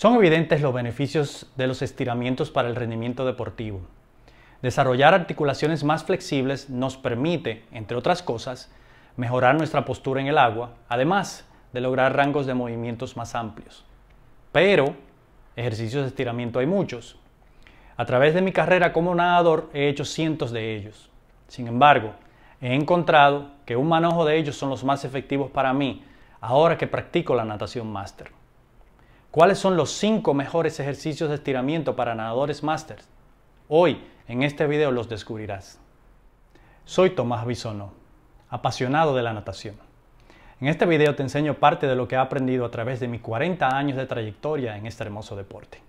Son evidentes los beneficios de los estiramientos para el rendimiento deportivo. Desarrollar articulaciones más flexibles nos permite, entre otras cosas, mejorar nuestra postura en el agua, además de lograr rangos de movimientos más amplios. Pero ejercicios de estiramiento hay muchos. A través de mi carrera como nadador he hecho cientos de ellos. Sin embargo, he encontrado que un manojo de ellos son los más efectivos para mí ahora que practico la natación máster. ¿Cuáles son los 5 mejores ejercicios de estiramiento para nadadores masters? Hoy, en este video, los descubrirás. Soy Tomás Bisono, apasionado de la natación. En este video te enseño parte de lo que he aprendido a través de mis 40 años de trayectoria en este hermoso deporte.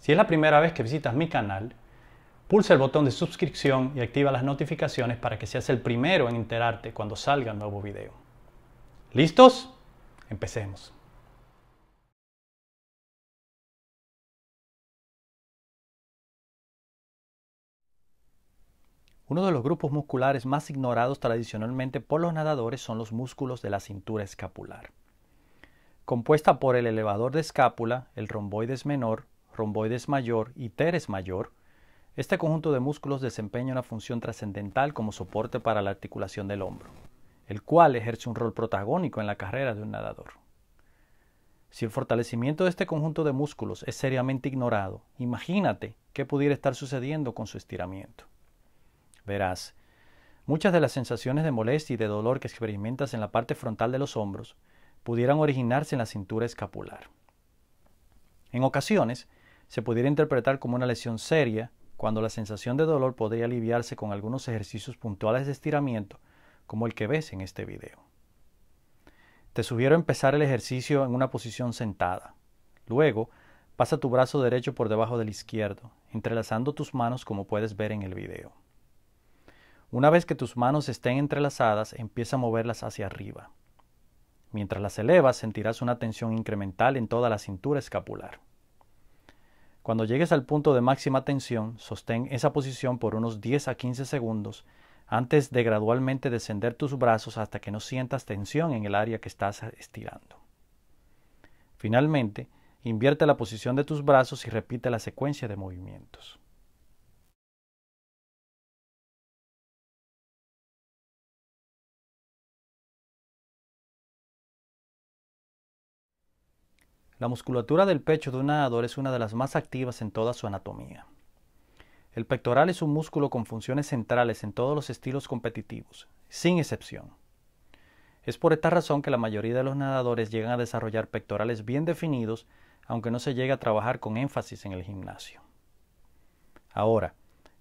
Si es la primera vez que visitas mi canal, pulsa el botón de suscripción y activa las notificaciones para que seas el primero en enterarte cuando salga un nuevo video. ¿Listos? Empecemos. Uno de los grupos musculares más ignorados tradicionalmente por los nadadores son los músculos de la cintura escapular. Compuesta por el elevador de escápula, el romboides menor, romboides mayor y teres mayor, este conjunto de músculos desempeña una función trascendental como soporte para la articulación del hombro, el cual ejerce un rol protagónico en la carrera de un nadador. Si el fortalecimiento de este conjunto de músculos es seriamente ignorado, imagínate qué pudiera estar sucediendo con su estiramiento. Verás, muchas de las sensaciones de molestia y de dolor que experimentas en la parte frontal de los hombros pudieran originarse en la cintura escapular. En ocasiones, se pudiera interpretar como una lesión seria cuando la sensación de dolor podría aliviarse con algunos ejercicios puntuales de estiramiento, como el que ves en este video. Te sugiero empezar el ejercicio en una posición sentada. Luego, pasa tu brazo derecho por debajo del izquierdo, entrelazando tus manos como puedes ver en el video. Una vez que tus manos estén entrelazadas, empieza a moverlas hacia arriba. Mientras las elevas, sentirás una tensión incremental en toda la cintura escapular. Cuando llegues al punto de máxima tensión, sostén esa posición por unos 10 a 15 segundos antes de gradualmente descender tus brazos hasta que no sientas tensión en el área que estás estirando. Finalmente, invierte la posición de tus brazos y repite la secuencia de movimientos. La musculatura del pecho de un nadador es una de las más activas en toda su anatomía. El pectoral es un músculo con funciones centrales en todos los estilos competitivos, sin excepción. Es por esta razón que la mayoría de los nadadores llegan a desarrollar pectorales bien definidos, aunque no se llegue a trabajar con énfasis en el gimnasio. Ahora,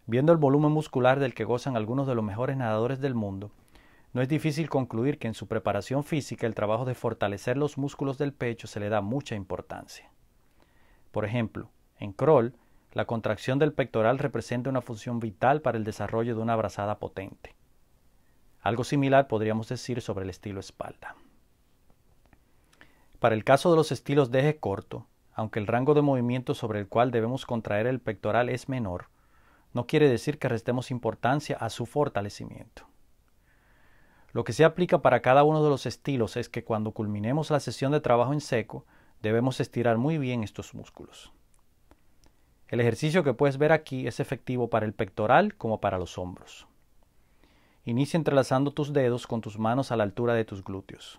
viendo el volumen muscular del que gozan algunos de los mejores nadadores del mundo, no es difícil concluir que en su preparación física el trabajo de fortalecer los músculos del pecho se le da mucha importancia. Por ejemplo, en crawl, la contracción del pectoral representa una función vital para el desarrollo de una abrazada potente. Algo similar podríamos decir sobre el estilo espalda. Para el caso de los estilos de eje corto, aunque el rango de movimiento sobre el cual debemos contraer el pectoral es menor, no quiere decir que restemos importancia a su fortalecimiento. Lo que se aplica para cada uno de los estilos es que cuando culminemos la sesión de trabajo en seco, debemos estirar muy bien estos músculos. El ejercicio que puedes ver aquí es efectivo para el pectoral como para los hombros. Inicia entrelazando tus dedos con tus manos a la altura de tus glúteos.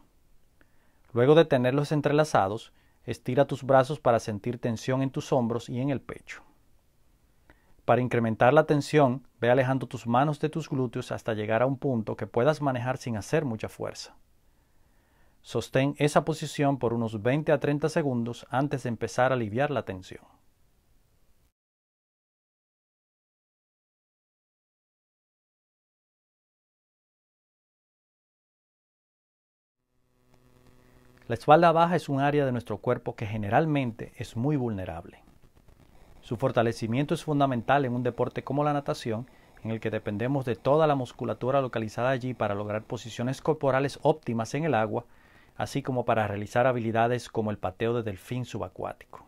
Luego de tenerlos entrelazados, estira tus brazos para sentir tensión en tus hombros y en el pecho. Para incrementar la tensión, ve alejando tus manos de tus glúteos hasta llegar a un punto que puedas manejar sin hacer mucha fuerza. Sostén esa posición por unos 20 a 30 segundos antes de empezar a aliviar la tensión. La espalda baja es un área de nuestro cuerpo que generalmente es muy vulnerable. Su fortalecimiento es fundamental en un deporte como la natación, en el que dependemos de toda la musculatura localizada allí para lograr posiciones corporales óptimas en el agua, así como para realizar habilidades como el pateo de delfín subacuático.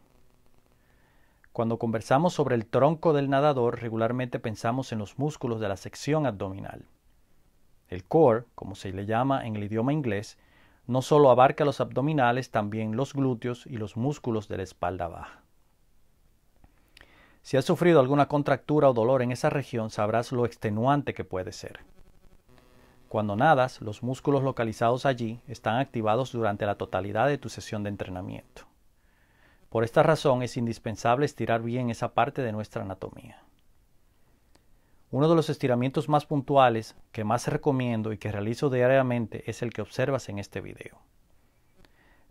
Cuando conversamos sobre el tronco del nadador, regularmente pensamos en los músculos de la sección abdominal. El core, como se le llama en el idioma inglés, no solo abarca los abdominales, también los glúteos y los músculos de la espalda baja. Si has sufrido alguna contractura o dolor en esa región, sabrás lo extenuante que puede ser. Cuando nadas, los músculos localizados allí están activados durante la totalidad de tu sesión de entrenamiento. Por esta razón es indispensable estirar bien esa parte de nuestra anatomía. Uno de los estiramientos más puntuales que más recomiendo y que realizo diariamente es el que observas en este video.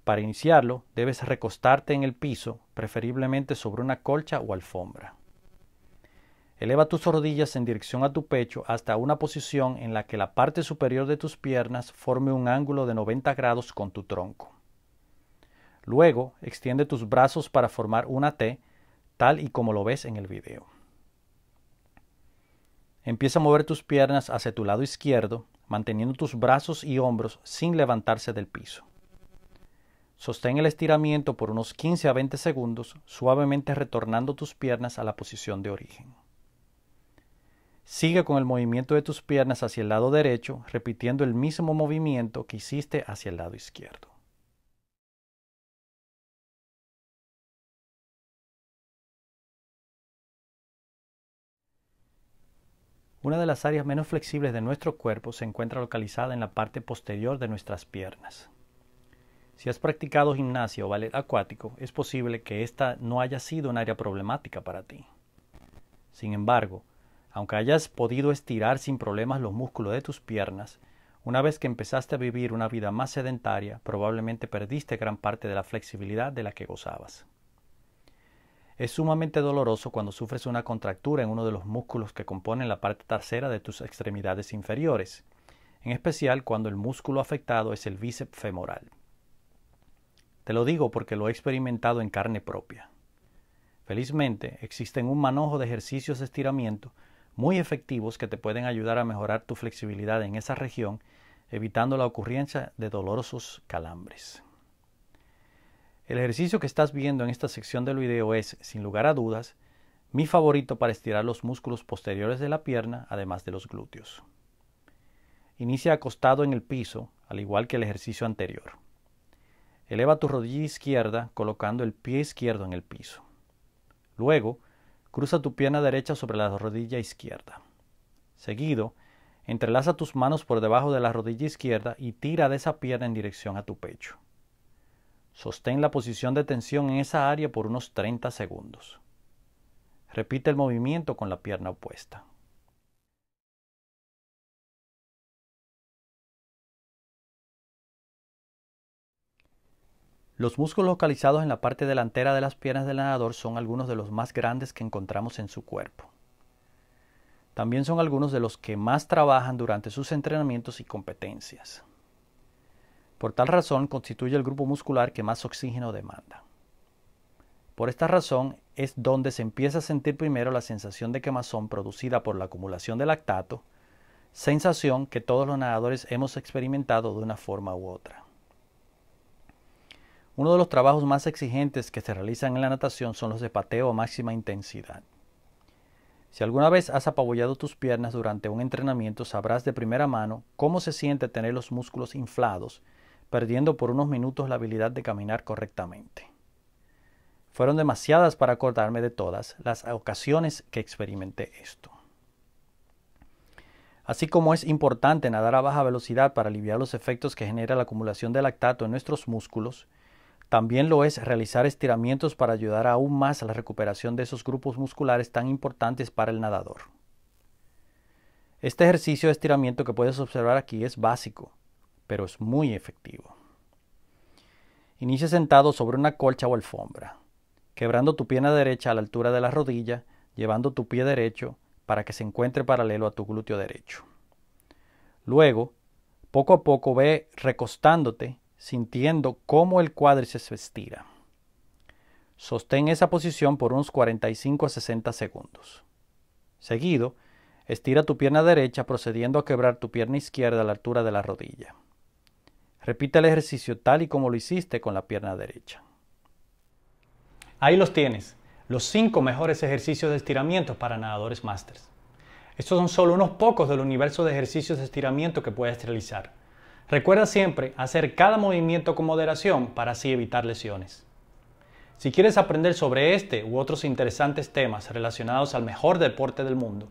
Para iniciarlo, debes recostarte en el piso, preferiblemente sobre una colcha o alfombra. Eleva tus rodillas en dirección a tu pecho hasta una posición en la que la parte superior de tus piernas forme un ángulo de 90 grados con tu tronco. Luego, extiende tus brazos para formar una T, tal y como lo ves en el video. Empieza a mover tus piernas hacia tu lado izquierdo, manteniendo tus brazos y hombros sin levantarse del piso. Sostén el estiramiento por unos 15 a 20 segundos, suavemente retornando tus piernas a la posición de origen. Sigue con el movimiento de tus piernas hacia el lado derecho, repitiendo el mismo movimiento que hiciste hacia el lado izquierdo. Una de las áreas menos flexibles de nuestro cuerpo se encuentra localizada en la parte posterior de nuestras piernas. Si has practicado gimnasia o ballet acuático, es posible que esta no haya sido un área problemática para ti. Sin embargo, aunque hayas podido estirar sin problemas los músculos de tus piernas, una vez que empezaste a vivir una vida más sedentaria, probablemente perdiste gran parte de la flexibilidad de la que gozabas. Es sumamente doloroso cuando sufres una contractura en uno de los músculos que componen la parte trasera de tus extremidades inferiores, en especial cuando el músculo afectado es el bíceps femoral. Te lo digo porque lo he experimentado en carne propia. Felizmente, existen un manojo de ejercicios de estiramiento muy efectivos que te pueden ayudar a mejorar tu flexibilidad en esa región, evitando la ocurrencia de dolorosos calambres. El ejercicio que estás viendo en esta sección del video es, sin lugar a dudas, mi favorito para estirar los músculos posteriores de la pierna, además de los glúteos. Inicia acostado en el piso, al igual que el ejercicio anterior. Eleva tu rodilla izquierda colocando el pie izquierdo en el piso. Luego, cruza tu pierna derecha sobre la rodilla izquierda. Seguido, entrelaza tus manos por debajo de la rodilla izquierda y tira de esa pierna en dirección a tu pecho. Sostén la posición de tensión en esa área por unos 30 segundos. Repite el movimiento con la pierna opuesta. Los músculos localizados en la parte delantera de las piernas del nadador son algunos de los más grandes que encontramos en su cuerpo. También son algunos de los que más trabajan durante sus entrenamientos y competencias. Por tal razón constituye el grupo muscular que más oxígeno demanda. Por esta razón es donde se empieza a sentir primero la sensación de quemazón producida por la acumulación de lactato, sensación que todos los nadadores hemos experimentado de una forma u otra. Uno de los trabajos más exigentes que se realizan en la natación son los de pateo a máxima intensidad. Si alguna vez has apabullado tus piernas durante un entrenamiento, sabrás de primera mano cómo se siente tener los músculos inflados, perdiendo por unos minutos la habilidad de caminar correctamente. Fueron demasiadas para acordarme de todas las ocasiones que experimenté esto. Así como es importante nadar a baja velocidad para aliviar los efectos que genera la acumulación de lactato en nuestros músculos, también lo es realizar estiramientos para ayudar aún más a la recuperación de esos grupos musculares tan importantes para el nadador. Este ejercicio de estiramiento que puedes observar aquí es básico, pero es muy efectivo. Inicia sentado sobre una colcha o alfombra, quebrando tu pierna derecha a la altura de la rodilla, llevando tu pie derecho para que se encuentre paralelo a tu glúteo derecho. Luego, poco a poco ve recostándote sintiendo cómo el cuádriceps se estira. Sostén esa posición por unos 45 a 60 segundos. Seguido, estira tu pierna derecha procediendo a quebrar tu pierna izquierda a la altura de la rodilla. Repite el ejercicio tal y como lo hiciste con la pierna derecha. Ahí los tienes, los 5 mejores ejercicios de estiramiento para nadadores masters. Estos son solo unos pocos del universo de ejercicios de estiramiento que puedes realizar. Recuerda siempre hacer cada movimiento con moderación para así evitar lesiones. Si quieres aprender sobre este u otros interesantes temas relacionados al mejor deporte del mundo,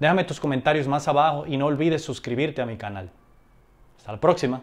déjame tus comentarios más abajo y no olvides suscribirte a mi canal. Hasta la próxima.